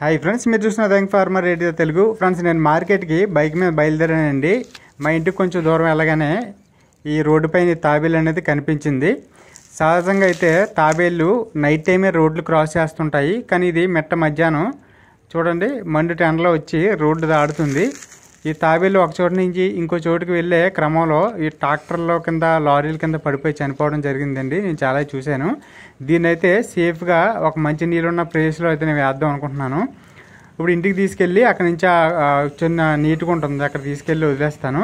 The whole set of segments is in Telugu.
హాయ్ ఫ్రెండ్స్ మీరు చూసిన thank farmer radio Telugu friends నేను మార్కెట్కి బైక్ మీద బయలుదేరానండి మా ఇంటికి కొంచెం దూరం వెళ్ళగానే ఈ రోడ్డు పైన తాబేలు అనేది కనిపించింది సహజంగా అయితే తాబేళ్ళు నైట్ టైమే రోడ్లు క్రాస్ చేస్తుంటాయి కానీ ఇది మెట్ట మధ్యాహ్నం చూడండి మండు టెండలో వచ్చి రోడ్డు దాడుతుంది ఈ తాబేలు ఒక చోటు నుంచి ఇంకో చోటుకి వెళ్ళే క్రమంలో ఈ ట్రాక్టర్లో కింద లారీల కింద పడిపోయి చనిపోవడం జరిగిందండి నేను చాలా చూశాను దీన్ని అయితే సేఫ్గా ఒక మంచి నీళ్ళున్న ప్లేస్లో అయితే నేను వేద్దాం అనుకుంటున్నాను ఇప్పుడు ఇంటికి తీసుకెళ్ళి అక్కడ నుంచి చిన్న నీట్గా ఉంటుంది అక్కడ తీసుకెళ్ళి వదిలేస్తాను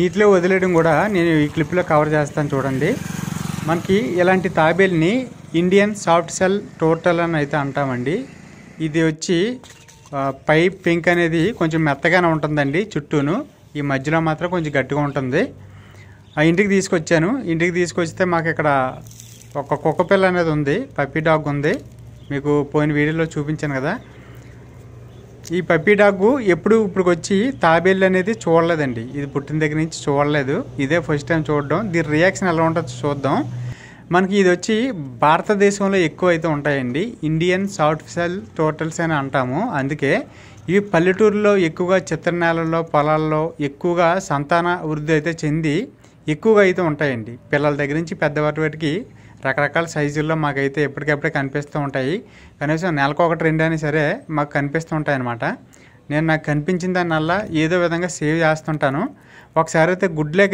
నీటిలో వదిలేయడం కూడా నేను ఈ క్లిప్లో కవర్ చేస్తాను చూడండి మనకి ఇలాంటి తాబేల్ని ఇండియన్ సాఫ్ట్ సెల్ టోటల్ అని అయితే అంటామండి ఇది వచ్చి పై పింక్ అనేది కొంచెం మెత్తగానే ఉంటుందండి చుట్టూను ఈ మధ్యలో మాత్రం కొంచెం గట్టిగా ఉంటుంది ఆ ఇంటికి తీసుకొచ్చాను ఇంటికి తీసుకొస్తే మాకు ఇక్కడ ఒక కుక్క పిల్ల అనేది ఉంది పప్పీ డాగ్ ఉంది మీకు పోయిన వీడియోలో చూపించాను కదా ఈ పప్పీ డాగ్ ఎప్పుడు ఇప్పుడు వచ్చి తాబేళ్ళు అనేది చూడలేదండి ఇది పుట్టిన దగ్గర నుంచి చూడలేదు ఇదే ఫస్ట్ టైం చూడడం దీని రియాక్షన్ ఎలా ఉంటుందో చూద్దాం మనకి ఇది వచ్చి భారతదేశంలో ఎక్కువ అయితే ఉంటాయండి ఇండియన్ సాఫ్ట్ సెల్ టోటల్స్ అని అంటాము అందుకే ఇవి పల్లెటూరులో ఎక్కువగా నేలల్లో పొలాల్లో ఎక్కువగా సంతాన వృద్ధి అయితే చెంది ఎక్కువగా అయితే ఉంటాయండి పిల్లల దగ్గర నుంచి పెద్దవాటి వాటికి రకరకాల సైజుల్లో మాకైతే ఎప్పటికప్పుడే కనిపిస్తూ ఉంటాయి కనీసం నెలకు ఒకటి రెండు అయినా సరే మాకు కనిపిస్తూ ఉంటాయి అన్నమాట నేను నాకు కనిపించిన దానివల్ల ఏదో విధంగా సేవ్ చేస్తుంటాను ఒకసారి అయితే గుడ్లే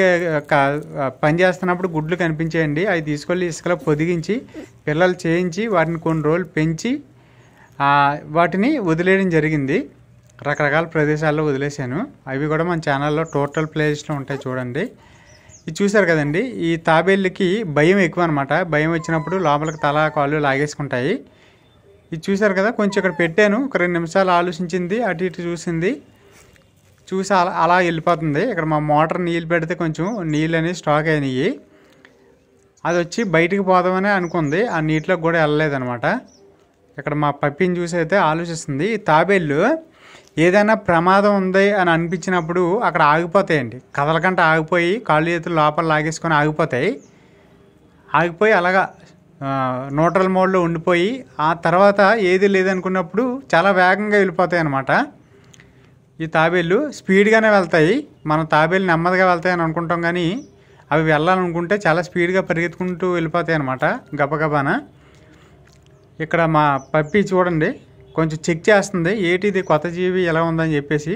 పని చేస్తున్నప్పుడు గుడ్లు కనిపించేయండి అవి తీసుకెళ్ళి ఇసుకలో పొదిగించి పిల్లలు చేయించి వాటిని కొన్ని రోజులు పెంచి వాటిని వదిలేయడం జరిగింది రకరకాల ప్రదేశాల్లో వదిలేశాను అవి కూడా మన ఛానల్లో టోటల్ ప్లేస్లో ఉంటాయి చూడండి ఇది చూశారు కదండి ఈ తాబేళ్ళకి భయం ఎక్కువ అనమాట భయం వచ్చినప్పుడు లోపలికి తల కాళ్ళు లాగేసుకుంటాయి ఇది చూశారు కదా కొంచెం ఇక్కడ పెట్టాను ఒక రెండు నిమిషాలు ఆలోచించింది అటు ఇటు చూసింది చూసి అలా అలా వెళ్ళిపోతుంది ఇక్కడ మా మోటార్ నీళ్ళు పెడితే కొంచెం నీళ్ళు అనేవి స్టాక్ అయినాయి అది వచ్చి బయటికి పోదామని అనుకుంది ఆ నీటిలోకి కూడా వెళ్ళలేదనమాట ఇక్కడ మా పప్పిని చూసి అయితే ఆలోచిస్తుంది తాబేళ్ళు ఏదైనా ప్రమాదం ఉంది అని అనిపించినప్పుడు అక్కడ ఆగిపోతాయండి కథలకంటే ఆగిపోయి కాళ్ళు చేతులు లోపల లాగేసుకొని ఆగిపోతాయి ఆగిపోయి అలాగా న్యూట్రల్ మోడ్లో ఉండిపోయి ఆ తర్వాత ఏది లేదనుకున్నప్పుడు చాలా వేగంగా వెళ్ళిపోతాయి అన్నమాట ఈ తాబేళ్ళు స్పీడ్గానే వెళ్తాయి మనం తాబేళ్ళు నెమ్మదిగా వెళ్తాయి అని అనుకుంటాం కానీ అవి వెళ్ళాలనుకుంటే చాలా స్పీడ్గా పరిగెత్తుకుంటూ వెళ్ళిపోతాయి అనమాట గబగబాన ఇక్కడ మా పప్పి చూడండి కొంచెం చెక్ చేస్తుంది ఏటిది కొత్త జీవి ఎలా ఉందని చెప్పేసి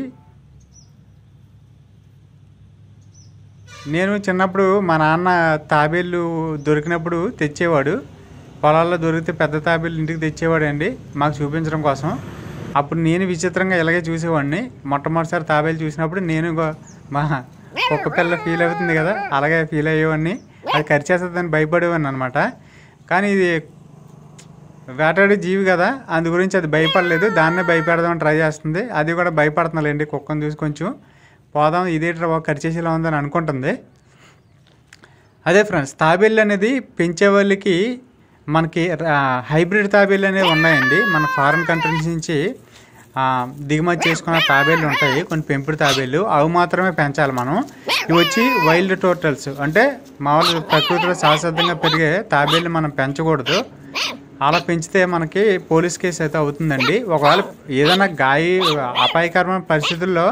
నేను చిన్నప్పుడు మా నాన్న తాబేళ్ళు దొరికినప్పుడు తెచ్చేవాడు పొలాల్లో దొరికితే పెద్ద తాబేలు ఇంటికి తెచ్చేవాడండి మాకు చూపించడం కోసం అప్పుడు నేను విచిత్రంగా ఇలాగే చూసేవాడిని మొట్టమొదటిసారి తాబేలు చూసినప్పుడు నేను మా కుక్క పిల్ల ఫీల్ అవుతుంది కదా అలాగే ఫీల్ అయ్యేవాడిని అది అని భయపడేవాడిని అనమాట కానీ ఇది వేటాడే జీవి కదా అందు గురించి అది భయపడలేదు దాన్నే భయపెడదామని ట్రై చేస్తుంది అది కూడా భయపడుతుందండి కుక్కను చూసి కొంచెం పోదాం ఇదేట్రా బాగా కరిచేసేలా ఉందని అనుకుంటుంది అదే ఫ్రెండ్స్ తాబేళ్ళు అనేది పెంచే వాళ్ళకి మనకి హైబ్రిడ్ తాబేలు అనేవి ఉన్నాయండి మన ఫారిన్ కంట్రీస్ నుంచి దిగుమతి చేసుకున్న తాబేలు ఉంటాయి కొన్ని పెంపుడు తాబేలు అవి మాత్రమే పెంచాలి మనం ఇవి వచ్చి వైల్డ్ టోటల్స్ అంటే మామూలు ప్రకృతిలో శాశ్వతంగా పెరిగే తాబేలు మనం పెంచకూడదు అలా పెంచితే మనకి పోలీస్ కేసు అయితే అవుతుందండి ఒకవేళ ఏదైనా గాయ అపాయకరమైన పరిస్థితుల్లో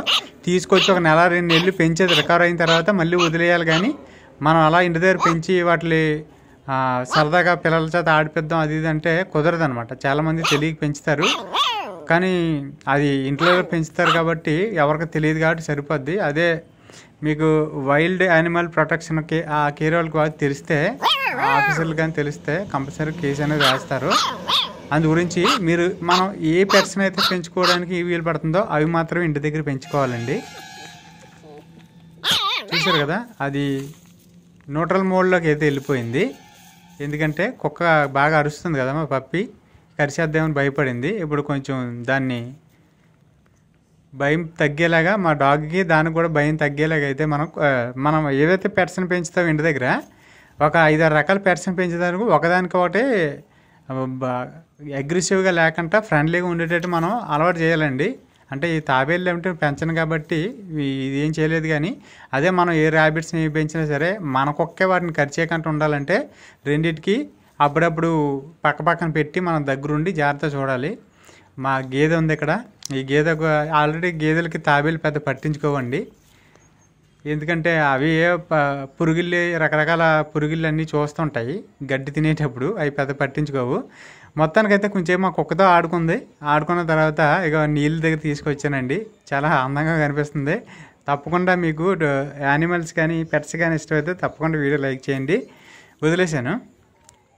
తీసుకొచ్చి ఒక నెల రెండు నెలలు పెంచేది రికవర్ అయిన తర్వాత మళ్ళీ వదిలేయాలి కానీ మనం అలా ఇంటి దగ్గర పెంచి వాటిని సరదాగా పిల్లల చేత ఆడిపిద్దాం అది ఇది అంటే కుదరదు అనమాట చాలామంది తెలియక పెంచుతారు కానీ అది ఇంట్లో పెంచుతారు కాబట్టి ఎవరికి తెలియదు కాబట్టి సరిపోద్ది అదే మీకు వైల్డ్ యానిమల్ ప్రొటెక్షన్ ఆ కేర్ వాళ్ళకి తెలిస్తే ఆఫీసర్లు కానీ తెలిస్తే కంపల్సరీ కేసు అనేది వేస్తారు అందు గురించి మీరు మనం ఏ పెర్సన్ అయితే పెంచుకోవడానికి వీలు పడుతుందో అవి మాత్రం ఇంటి దగ్గర పెంచుకోవాలండి చూసారు కదా అది న్యూట్రల్ మోడ్లోకి అయితే వెళ్ళిపోయింది ఎందుకంటే కుక్క బాగా అరుస్తుంది కదా మా పప్పి కరిచేద్దామని భయపడింది ఇప్పుడు కొంచెం దాన్ని భయం తగ్గేలాగా మా డాగ్కి దానికి కూడా భయం తగ్గేలాగా అయితే మనం మనం ఏవైతే పెర్సన్ పెంచుతాం ఇంటి దగ్గర ఒక ఐదారు రకాల పెర్సన్ పెంచేదానికి ఒకదానికి ఒకటి అగ్రెసివ్గా లేకుండా ఫ్రెండ్లీగా ఉండేటట్టు మనం అలవాటు చేయాలండి అంటే ఈ తాబేళ్ళు ఏమిటో పెంచను కాబట్టి ఇది ఏం చేయలేదు కానీ అదే మనం ఏ ర్యాబిట్స్ని పెంచినా సరే మనకొక్కే వాటిని ఖర్చేయకుండా ఉండాలంటే రెండింటికి అప్పుడప్పుడు పక్క పక్కన పెట్టి మనం దగ్గరుండి జాగ్రత్త చూడాలి మా గేదె ఉంది ఇక్కడ ఈ గేదె ఆల్రెడీ గేదెలకి తాబేలు పెద్ద పట్టించుకోవండి ఎందుకంటే అవి ఏ పురుగులు రకరకాల పురుగులు అన్నీ చూస్తుంటాయి గడ్డి తినేటప్పుడు అవి పెద్ద పట్టించుకోవు మొత్తానికైతే కొంచెం మా కుక్కతో ఆడుకుంది ఆడుకున్న తర్వాత ఇక నీళ్ళ దగ్గర తీసుకొచ్చానండి చాలా అందంగా కనిపిస్తుంది తప్పకుండా మీకు యానిమల్స్ కానీ పెట్స్ కానీ ఇష్టమైతే తప్పకుండా వీడియో లైక్ చేయండి వదిలేశాను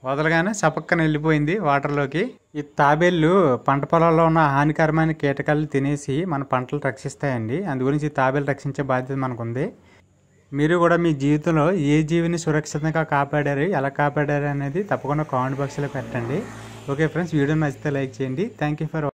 వదలగానే చపక్కన వెళ్ళిపోయింది వాటర్లోకి ఈ తాబేళ్ళు పంట పొలాల్లో ఉన్న హానికరమైన కీటకాలు తినేసి మన పంటలు రక్షిస్తాయండి అందు గురించి తాబేలు రక్షించే బాధ్యత మనకుంది మీరు కూడా మీ జీవితంలో ఏ జీవిని సురక్షితంగా కాపాడారు ఎలా కాపాడారు అనేది తప్పకుండా కామెంట్ బాక్స్లో పెట్టండి ఓకే ఫ్రెండ్స్ వీడియో నచ్చితే లైక్ చేయండి థ్యాంక్ యూ ఫర్